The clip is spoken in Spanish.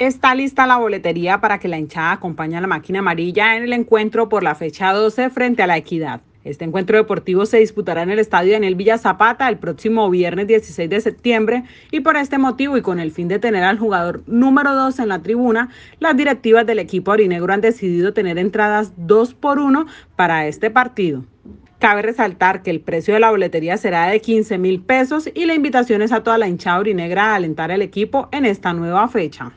Está lista la boletería para que la hinchada acompañe a la máquina amarilla en el encuentro por la fecha 12 frente a la equidad. Este encuentro deportivo se disputará en el estadio Daniel Villa Zapata el próximo viernes 16 de septiembre y por este motivo y con el fin de tener al jugador número 2 en la tribuna, las directivas del equipo orinegro han decidido tener entradas 2 por 1 para este partido. Cabe resaltar que el precio de la boletería será de 15 mil pesos y la invitación es a toda la hinchada orinegra a alentar al equipo en esta nueva fecha.